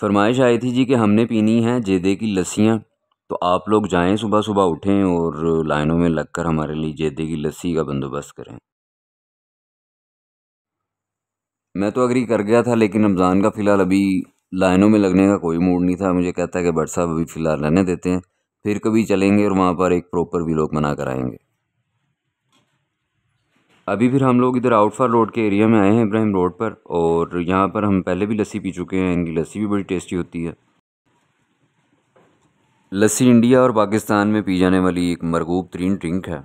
फरमाइश आई थी जी कि हमने पीनी है जेदे की लस्सियाँ तो आप लोग जाएं सुबह सुबह उठें और लाइनों में लगकर हमारे लिए जेदे की लस्सी का बंदोबस्त करें मैं तो अग्री कर गया था लेकिन रमज़ान का फ़िलहाल अभी लाइनों में लगने का कोई मूड नहीं था मुझे कहता है कि बट साहब अभी फ़िलहाल रहने देते हैं फिर कभी चलेंगे और वहाँ पर एक प्रॉपर भी लोग मना कराएंगे अभी फिर हम लोग इधर आउटफार रोड के एरिया में आए हैं इब्राहिम रोड पर और यहाँ पर हम पहले भी लस्सी पी चुके हैं इनकी लस्सी भी बड़ी टेस्टी होती है लस्सी इंडिया और पाकिस्तान में पी जाने वाली एक मरगूब तरीन ड्रिंक है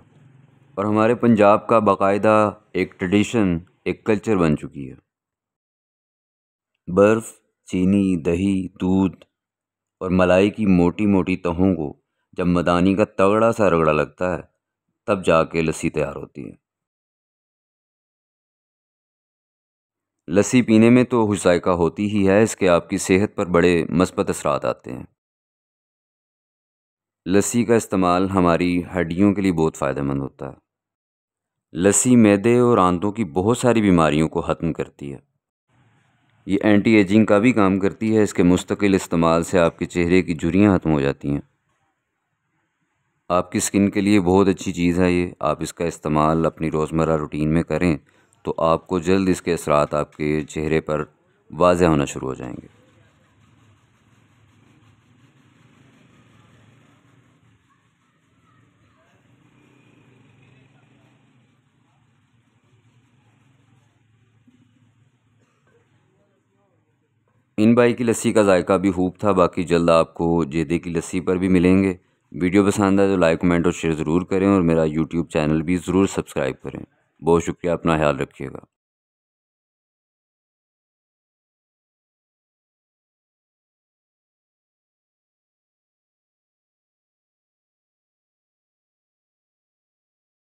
और हमारे पंजाब का बाकायदा एक ट्रेडिशन एक कल्चर बन चुकी है बर्फ़ चीनी दही दूध और मलाई की मोटी मोटी तहों को जब मदानी का तगड़ा सा रगड़ा लगता है तब जाके लस्सी तैयार होती है लस्सी पीने में तो हुसायका होती ही है इसके आपकी सेहत पर बड़े मस्बत असरात आते हैं लस्सी का इस्तेमाल हमारी हड्डियों के लिए बहुत फ़ायदेमंद होता है लस्सी मैदे और आंतों की बहुत सारी बीमारियों को ख़त्म करती है ये एंटी एजिंग का भी काम करती है इसके मुस्तकिल इस्तेमाल से आपके चेहरे की झुरियाँ ख़त्म हो जाती हैं आपकी स्किन के लिए बहुत अच्छी चीज़ है ये आप इसका इस्तेमाल अपनी रोज़मर्रा रूटीन में करें तो आपको जल्द इसके असरात आपके चेहरे पर वाज़ होना शुरू हो जाएंगे इन बाई की लस्सी का जायका भी खूब था बाकी जल्द आपको जेदे की लस्सी पर भी मिलेंगे वीडियो पसंद आए तो लाइक कमेंट और शेयर ज़रूर करें और मेरा यूट्यूब चैनल भी ज़रूर सब्सक्राइब करें बहुत शुक्रिया अपना ख्याल रखिएगा